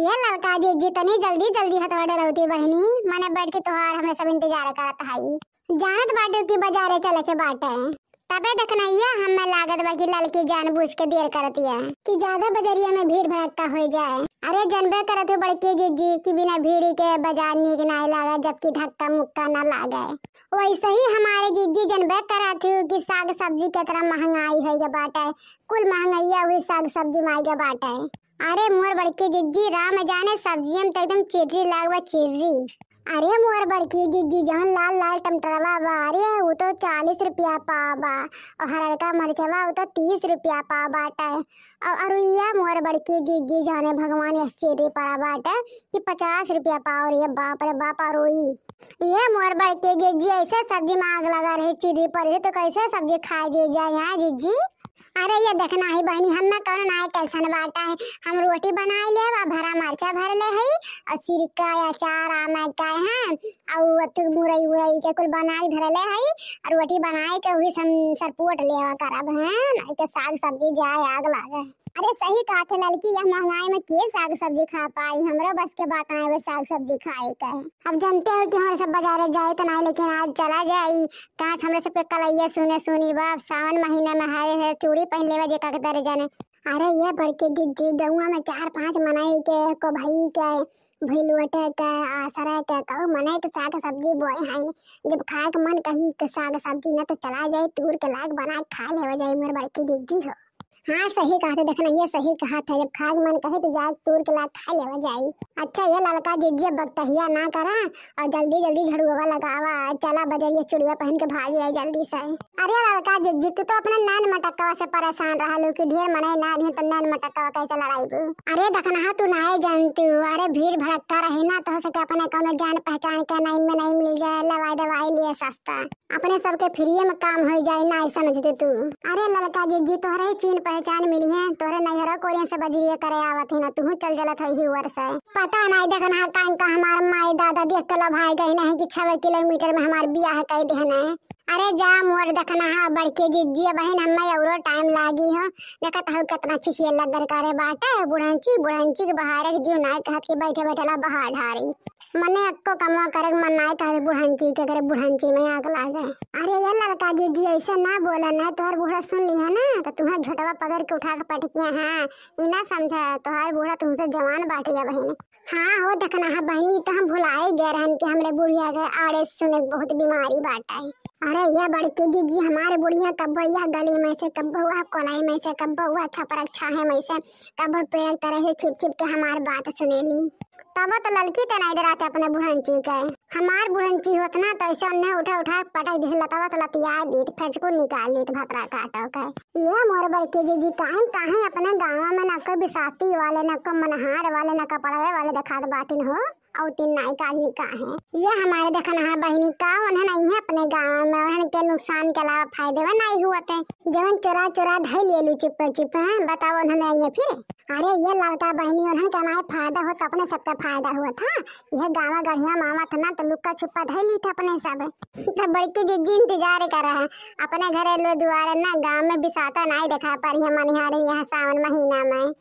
ये लड़का जी जितनी जल्दी जल्दी हथवा डरौती बहनी मने बैठ के तोहार हमें सब इंतजार करत है जानत बाटे की बाजारे चले के बाटे तबे देखनैया हमें लागत बाकी कि जान जानबूझ के देर करती है कि ज्यादा बजरिया में भीड़ भड़का हो जाए अरे जनबे करत बड़के जी जी बिना भीड़ के बाजार नीक ना लागे जबकि धक्का मुक्का ना लागे वैसे ही हमारे जीजी जनबे करत कि साग सब्जी कितना महंगाई है बाटे कुल महंगाइया हुई साग सब्जी माई के बाटे अरे मोर बड़की दीदी राम जाने सब्जी त तो एकदम चिर्री लागवा चिर्री अरे मोर बड़की दीदी जहन लाल लाल टमटरवा बा अरे वो तो चालीस रुपया पावा और हर हल्का मरचवा वो तो तीस रुपया पा बाटे और अरुया मोर बड़की दीदी जहन भगवान यह चिर्री पड़ा बाटे कि पचास रुपया पाव रे बाप रे बाप अरुई ये मोर बड़की दीदी ऐसे सब्जी में आग लगा रहे चिर्री पर तो कैसे सब्जी खाए दे जाए यहाँ दीदी अरे ये देखना ही बहनी हम ना कौन आए कैसन बाटा है हम रोटी बना ले वा भरा मरचा भर ले है और सिरका या चार आम का है हाँ। और अतु तो मुरई उरई के कुल बनाए धर ले है और रोटी बनाए के हुई सम सरपोट लेवा करब हैं हाँ। ना तो के साग सब्जी जाए आग लागे अरे सही कहा था लड़की यह महंगाई में के साग सब्जी खा पाई हमरो बस के बात आए बस साग सब्जी खाए का अब जानते हो कि हमारे सब बाजार जाए तो नहीं लेकिन आज चला जाए कहा हमारे सब के कलैया सुने सुनी बाप सावन महीना में हारे चूड़ी पहले बजे का के दर्जन अरे ये बड़के दीदी गुआ में चार पाँच मनाई के को भाई के भूलवटे के आसरे के कहो मने के तो साग सब्जी बोए हैं जब खाए के मन कही के साग सब्जी ना तो चला जाए टूर के लाग बना खा ले जाए मोर बड़की दीदी हो हाँ सही कहा था देखना ये सही कहा था जब खाग मन कहे तो जाग तोड़ के ला खा लेवा जाई अच्छा ये लड़का जिज्जे बकतहिया ना करा और जल्दी जल्दी झड़ुआ लगावा चला बदलिए चुड़िया पहन के भाग जाए जल्दी से अरे ललका जिज्जी तू तो अपने नैन मटकवा से परेशान रहा लू की ढेर मनाई ना है तो नैन मटकवा कैसे लड़ाई अरे दखनहा तू ना जानती हूँ अरे भीड़ भड़कता रहे ना तो सके अपने कौन जान पहचान के नहीं में नहीं मिल जाए लवाई दवाई लिए सस्ता अपने सबके फ्री में काम हो जाए ना समझते तू अरे ललका जिज्जी तोहरे चीन पहचान मिली है तोहरे नैहरा कोरियन से बजरिया करे आवत ही ना तू चल जलत है ही वर्ष है पता नहीं देख ना कहीं का तो हमारे माई दादा देख के लभाई गए नहीं कि छह किलोमीटर में हमारे बिया है कह देहन है अरे जा मोर देखना है हा बड़के जिज्जी बहन हमें और टाइम लागी हो देखत तो हो कितना अच्छी छिसी अल्लाह दरकारे बाटे बुढ़ंची बुढ़ंची के बाहर एक जीव नाई कहत के बैठे बैठे ला बहार ढारी मने अक्को कमा करे मन नाई कहत बुढ़ंची के करे बुढ़ंची में आग लागे अरे ये लड़का दीदी ऐसे ना बोला ना तोहर बूढ़ा सुन लिया ना तो तुम्हें झोटवा पकड़ के उठा के पटकिया है हाँ, इना समझा तोहर बूढ़ा तुमसे जवान बाटिया बहन हाँ हो देखना हाँ बहनी तो हम भुलाए गए रहन कि हमरे बुढ़िया के आड़े सुने बहुत बीमारी बाटा है अरे यह बड़की दीदी हमारे बुढ़िया कब भैया गली में से कब हुआ कोलाई में से कब हुआ छपरक छाहे में से कब पेड़ तरह से छिप छिप के हमारे बात सुने ली तब तो ललकी ते नहीं डराते अपने बुढ़ंची के हमार बुढ़ंची होत ना तो ऐसे अन्य उठा उठा पटा दिस लतावा तो लतिया दी दीत फेंचको निकाल दीत भतरा काटो के ये मोर बड़के जी जी काहे काहे अपने गांव में न को बिसाती वाले न को मनहार वाले न को वाले दिखात बाटिन हो और तीन नाई का आदमी का है ये हमारे देखा देखनहा बहनी का उन्हें नहीं है अपने गांव में उन्हें के नुकसान के अलावा फायदे में नहीं हुआ थे जब चोरा चोरा धर ले लू चिप चिप है हाँ, बताओ उन्हें नहीं है फिर अरे ये लड़का बहिनी उन्हें कमाए फायदा हो तो अपने सबका फायदा हुआ था यह गाँव गढ़िया मामा था ना तो लुक्का छुपा धर ली था अपने सब तो बड़की दीदी इंतजार कर रहा है अपने घर लो दुआरे ना गाँव में बिसाता नहीं देखा पा रही है मनिहार यहाँ सावन महीना में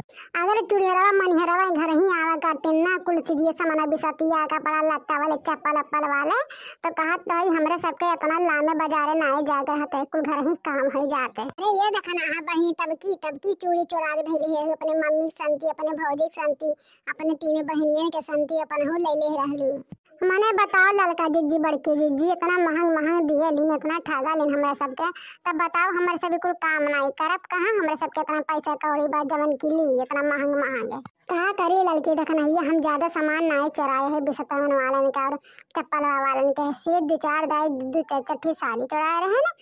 अगर चुड़ियरवा मनिहरवा घर ही आवा करते ना कुल चीज ये सामान सतिया कपड़ा लत्ता वाले चप्पल अप्पल वाले तो कहा तो हमारे सबके इतना लामे बाजारे ना जाते रहते कुल घर ही काम हो जाते अरे ये देखा ना हाँ बहनी तब की तब की चूड़ी चोरा के धैली है अपने मम्मी के संती अपने भौजी के संती अपने तीनों बहनियन के संती अपन हो ले ले रहलू मने बताओ ललका दीदी बड़की दीदी इतना महंग महंग दिए लीन इतना ठगा लीन हमरा सबके तब बताओ हमर सब कुल काम नहीं करब कहाँ हमरे सबके इतना पैसा कौड़ी बा जवन की ली इतना महंग महंग है का करे लड़की देखना ये हम ज्यादा सामान ना ही चुराए हैं बिसतवन वालन का और चप्पल वालन के सिर्फ दो चार दाई दो चार चट्ठी साड़ी चुरा रहे हैं ना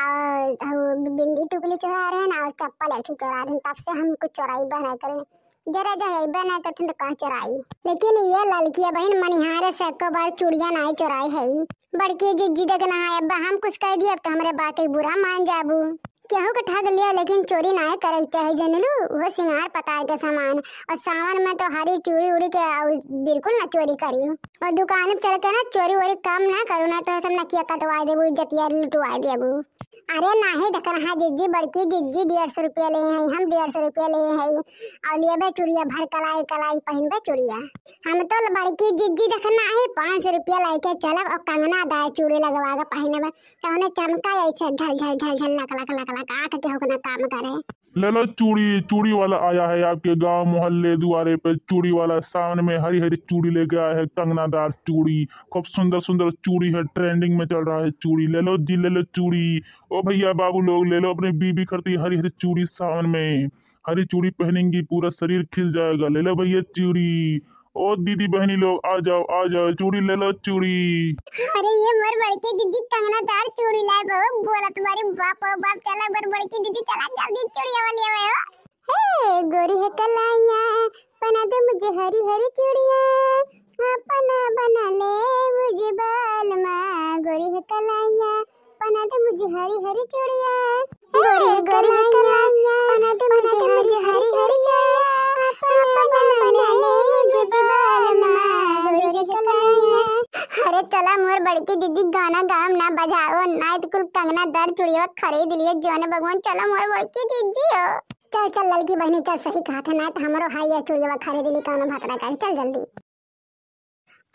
और बिंदी टुकली चुरा रहे हैं ना और चप्पल अठी चुरा रहे हैं तब से हम कुछ चुराई बहरा करें जरा जरा बना कथन तो कहा चराई लेकिन ये लड़किया बहन मनिहारे से बार चूड़िया ना चुराई है बड़की जी जिदक ना है अब्बा हम कुछ कह दिया तो हमारे बात बुरा मान जाबू केहू के ठग लिया लेकिन चोरी ना करे चाहे जनलू वो सिंगार पकार के सामान और सावन में तो हरी चूड़ी उड़ी के बिल्कुल ना चोरी करी और दुकान पर चढ़ के ना चोरी वोरी कम ना करो ना तो सब नकिया कटवा देबू जतिया लुटवा देबू अरे नाही दकर हाँ जिज्जी बड़की जिज्जी डेढ़ सौ रुपया ले हैं हम डेढ़ सौ रुपया ले हैं और लेबे चुड़िया भर कलाई कलाई पहन बे चुड़िया हम तो बड़की जिज्जी दख नाही पाँच सौ रुपया लेके चल और कंगना दाए चूड़ी लगवा के पहनबे तो उन्हें चमका ऐसे झल झल झल झल लक लक लक लक आके के होकर काम करे ले चूड़ी चूड़ी वाला आया है आपके गांव मोहल्ले दुआरे पे चूड़ी वाला सामने में हरी हरी चूड़ी लेके आया है कंगनादार चूड़ी खूब सुंदर सुंदर चूड़ी है ट्रेंडिंग में चल रहा है चूड़ी ले लो जी ले लो चूड़ी ओ भैया बाबू लोग ले लो अपनी बीबी करती हरी हरी चूड़ी सावन में हरी चूड़ी पहनेंगी पूरा शरीर खिल जाएगा ले लो भैया चूड़ी ओ दीदी बहनी लोग आ जाओ आ जाओ चूड़ी ले लो चूड़ी अरे ये मर बड़ के दीदी कंगना तार चूड़ी लाए बहु बोला तुम्हारे बाप और बाप चला मर बड़ के दीदी चला जल्दी चूड़ी वाले आवे हो हे गोरी है कलाइया बना दे मुझे हरी हरी चूड़िया अपना बना ले मुझे बाल मां गोरी है कलाइया बनाते मुझे हरी हरी चूड़िया गोरी गोरी कलाइया बनाते मुझे हरी हरी चूड़िया अपना बनाने मुझे बाल ना गोरी कलाइया अरे चला मोर बड़की दीदी गाना गाम ना बजाओ ना कुल कंगना दर चूड़िया खरीद लिए जो ने भगवान चला मोर बड़की दीदी हो चल चल लड़की बहनी चल सही कहा था ना तो हमारो हाई है चूड़िया खरीद ली कौन तो भातरा कर चल जल्दी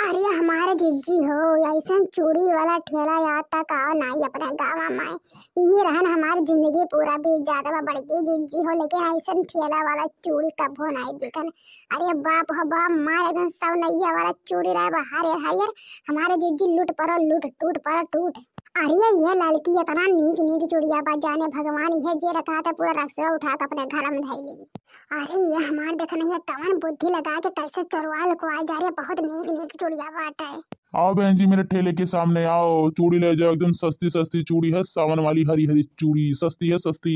अरे हमारे जिज्जी हो ऐसा चूड़ी वाला ठेला यहाँ तक आओ ना ही अपने गाँव में ये रहन हमारी जिंदगी पूरा भी ज्यादा बढ़ बड़के जिज्जी हो लेकिन ऐसा ठेला वाला चूड़ी कब हो ना दिखन अरे बाप हो बाप मार एकदम सब नैया वाला चूड़ी रहे हरियर हरियर हमारे जिज्जी लूट पड़ो लूट टूट पड़ो टूट अरे ये लड़की इतना नीक नीक चुड़िया बा जाने भगवान ये जे रखा था पूरा रक्स उठा कर अपने घर में धैली अरे ये हमार देख नहीं है कवन बुद्धि लगा के कैसे चोरवा आ जा रहे बहुत नीक नीक चुड़िया बाट है आओ बहन जी मेरे ठेले के सामने आओ चूड़ी ले जाओ एकदम सस्ती सस्ती चूड़ी है सावन वाली हरी हरी चूड़ी सस्ती है सस्ती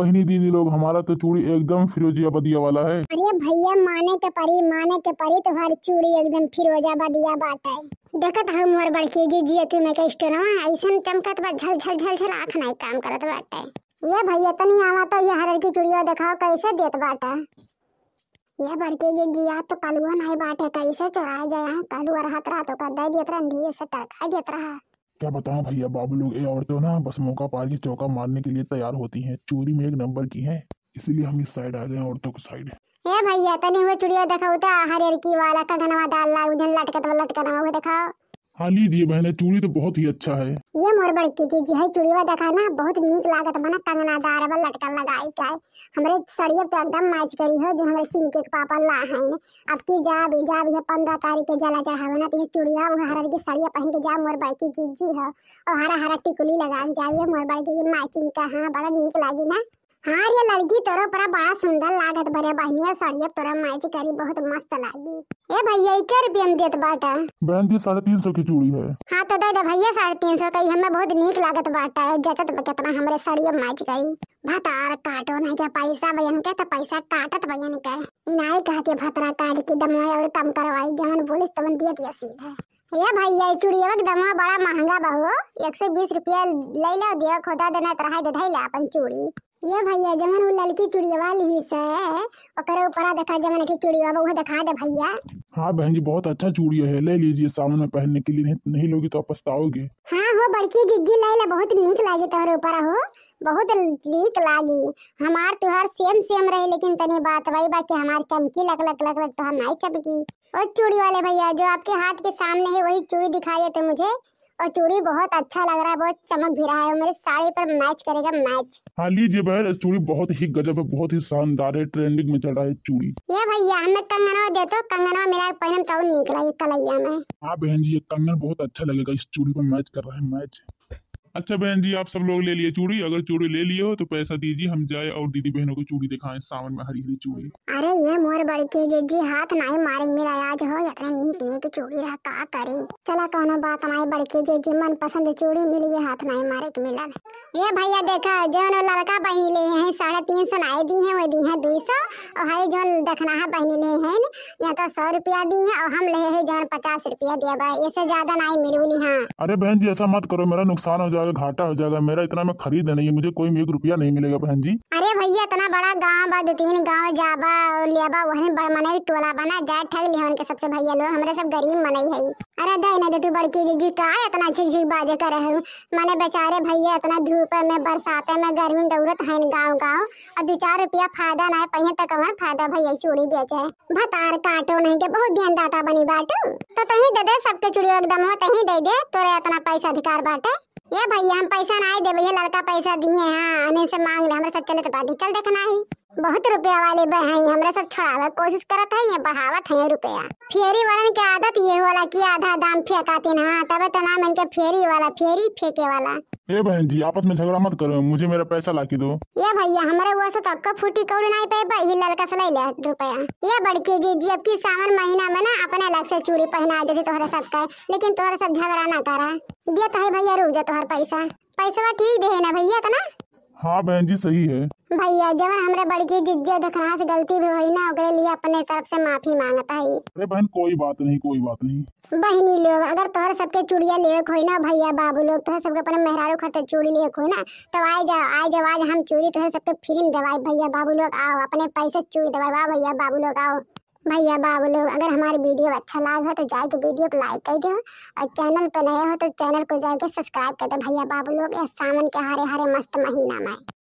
बहनी दीदी लोग हमारा तो चूड़ी एकदम फिरोजिया बदिया वाला है अरे भैया माने के परी माने के परी तुम्हारी तो चूड़ी एकदम फिरोजा बदिया बात है देखत हम मोर बड़के जी जी तू मैं के स्टोरवा तो ऐसन चमकत बा झल झल झल झल आंख नहीं काम करत बाटे ये भैया तनी आवा तो ये हरर की चुड़िया दिखाओ कैसे देत बाटे ये बड़के जी जी आ तो कलुआ नहीं बाटे कैसे चुराए जाए हैं कलुआ रहत तो रहा तो का दे देत रंडी से टड़का देत रहा क्या बताऊं भैया बाबू लोग ये औरतें ना बस मौका पा के चौका मारने के लिए तैयार होती हैं चोरी में एक नंबर की हैं इसीलिए हम इस साइड आ गए औरतों की साइड हे भैया तने हुए चुड़िया दिखाओ ता तो, हरियर की वाला का गनवा डाल ला उधर लटकत वाला लटकना तो वो दिखाओ हाँ लीजिए बहने चूड़ी तो बहुत ही अच्छा है ये मोर बड़की चीज है चूड़ीवा ना बहुत नीक लागत बना दार बल लटकन लगाई का हमरे सड़िया तो एकदम मैच करी हो जो हमरे चिंके के पापा ला है ने अब की जा भी जा भी 15 तारीख के जला चढ़ावे ना तो ये चूड़िया वो हरा की सड़िया पहन के जा मोर बाई की चीज जी हो और हरा हरा टिकुली लगा के जाइए मोर बड़की मैचिंग का हां बड़ा नीक लागी ना हाँ ये लड़की तोरा पर बड़ा सुंदर लागत बरे बहनिया साड़िया तोरा माय जी करी बहुत मस्त लागी ए भैया इकर बेन देत बाटा बहन दी 350 की चूड़ी है हां तो दे दे भैया 350 कई हमें बहुत नीक लागत बाटा है जचत कितना हमरे साड़िया माय गई भतार काटो नहीं के पैसा बहन के तो पैसा काटत बयन के इनाई कहते भतरा काट के दमवा और कम करवाई जान बोलिस तमन दिया दिया सीधा ये भैया चुड़िया का दमा बड़ा महंगा बहु एक सौ बीस रुपया ले लो दियो खोदा देना तरह दे धैला अपन चूड़ी ये भैया जमन वो लड़की चुड़ियवा ली से ओकरे ऊपर देखा जमन की चुड़िया वो दिखा दे भैया हाँ बहन जी बहुत अच्छा चूड़िया है ले लीजिए सामने में पहनने के लिए नहीं, लोगी तो पछताओगे हाँ हो बड़की जिद्दी ले ले बहुत नीक लागी तोहरे ऊपर हो बहुत नीक लागी हमार तुहार सेम सेम रहे लेकिन तनी बात वही बाकी हमार चमकी लग लग लग लग तो हम नहीं चमकी और चूड़ी वाले भैया जो आपके हाथ के सामने है वही चूड़ी दिखाई है तो मुझे और चूड़ी बहुत अच्छा लग रहा है बहुत चमक भी रहा है और मेरे साड़ी पर मैच करेगा मैच हाँ लीजिए बहन चूड़ी बहुत ही गजब है बहुत ही शानदार है ट्रेंडिंग में चल रहा है चूड़ी ये भैया हमें कंगना दे दो कंगना मेरा पहन तो निकला कलैया में हाँ बहन जी ये कंगन बहुत अच्छा लगेगा इस चूड़ी पर मैच कर रहा है मैच अच्छा बहन जी आप सब लोग ले लिए चूड़ी अगर चूड़ी ले लिए हो तो पैसा दीजिए हम जाए और दीदी बहनों को चूड़ी दिखाएं सावन में हरी हरी चूड़ी अरे ये मोर बड़की दीदी हाथ नहीं मारेंगे मेरा आज हो इतने नीक नीक चूड़ी रहा का करे चला कोनो बात हमारी बड़की दीदी मन पसंद चूड़ी मिली ये हाथ नहीं मारे के मिला ये भैया देखा जोन लड़का पहनी ले है साढ़े तीन सौ नाए दी है वो दी है दुई सौ और हई जोन देखना है पहनी ले है यहाँ तो सौ रुपया दी है और हम ले है जोन पचास रुपया दिया भाई इससे ज्यादा नहीं मिलूली हाँ अरे बहन जी ऐसा मत करो मेरा नुकसान हो जाएगा जाएगा घाटा हो जाएगा मेरा इतना मैं खरीद नहीं मुझे कोई एक रुपया नहीं मिलेगा बहन जी अरे भैया इतना बड़ा गाँव बा दो तीन गाँव जाबा और लेबा वही बड़ मनई टोला बना जाए ठग लिहन के सबसे भैया लोग हमारे सब गरीब मनई है अरे दही ना दे तू बड़की दीदी कहा इतना झिकझिक बाजे कर रहे हूँ मैंने बेचारे भैया इतना धूप में बरसात में गर्मी में दौड़त है गाँव गाँव और दो चार रुपया फायदा ना है पहिया तक हमारे फायदा भैया चूड़ी बेचे भतार काटो नहीं के बहुत ध्यान दाता बनी बाटू तो तही दे दे सबके चूड़ी एकदम हो तही दे दे तोरे इतना पैसा अधिकार बाटे ये भैया हम पैसा ना दे भैया लड़का पैसा दिए हाँ हमें से मांग ले हमारे साथ चले तो बात चल देखना ही बहुत रुपया वाले बहन हमरा सब छोड़ावे कोशिश करत है ये बढ़ावत है रुपया फेरी वालन के आदत ये होला कि आधा दाम फेंकातिन हां तब तो नाम इनके फेरी वाला फेरी फेंके वाला ए बहन जी आपस में झगड़ा मत करो मुझे मेरा पैसा ला के दो ये भैया हमारे वो तो से तक फूटी कौड़ी नहीं पे ये लड़का से ले ले रुपया ये बड़के जी जी अब की सावन महीना में ना अपने अलग से चूड़ी पहना देते तोहरे साथ का लेकिन तोहरे साथ झगड़ा ना करा दे तो भैया रुक जा तोहर पैसा पैसा ठीक दे है ना भैया तो ना हाँ बहन जी सही है भैया जब हमरे बड़की जिज्जे धखना से गलती भी हुई ना उगरे लिए अपने तरफ से माफी मांगता है अरे बहन कोई बात नहीं कोई बात नहीं बहनी लोग अगर तोहर सबके चूड़िया ले खो ना भैया बाबू लोग तोहर सबके अपने मेहरारू खाते चूड़ी ले खो ना तो आए जाओ आए जाओ आज हम चूड़ी तोहर सबके फिल्म दवाई भैया बाबू लोग आओ अपने पैसे चूड़ी दवाई भैया बाबू लोग आओ भैया बाबू लोग अगर हमारी वीडियो अच्छा लगा हो तो जाके वीडियो को लाइक कर दो और चैनल पर नए हो तो चैनल को जाके सब्सक्राइब कर दो भैया बाबू लोग सावन के हरे हरे मस्त महीना में